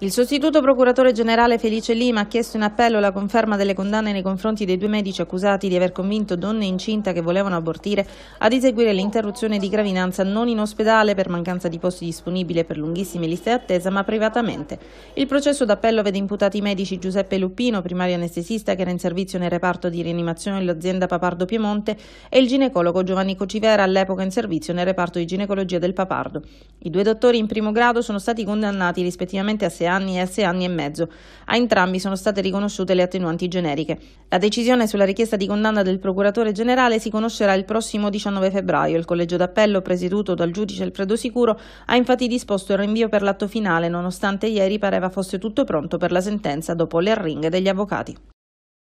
Il sostituto procuratore generale Felice Lima ha chiesto in appello la conferma delle condanne nei confronti dei due medici accusati di aver convinto donne incinta che volevano abortire ad eseguire l'interruzione di gravidanza non in ospedale per mancanza di posti disponibili per lunghissime liste d'attesa ma privatamente. Il processo d'appello vede imputati i medici Giuseppe Luppino, primario anestesista che era in servizio nel reparto di rianimazione dell'azienda Papardo Piemonte e il ginecologo Giovanni Cocivera all'epoca in servizio nel reparto di ginecologia del Papardo. I due dottori in primo grado sono stati condannati rispettivamente a 6 7 anni e 6 anni e mezzo. A entrambi sono state riconosciute le attenuanti generiche. La decisione sulla richiesta di condanna del procuratore generale si conoscerà il prossimo 19 febbraio. Il collegio d'appello, presieduto dal giudice Alfredo Sicuro, ha infatti disposto il rinvio per l'atto finale, nonostante ieri pareva fosse tutto pronto per la sentenza dopo le arringhe degli avvocati.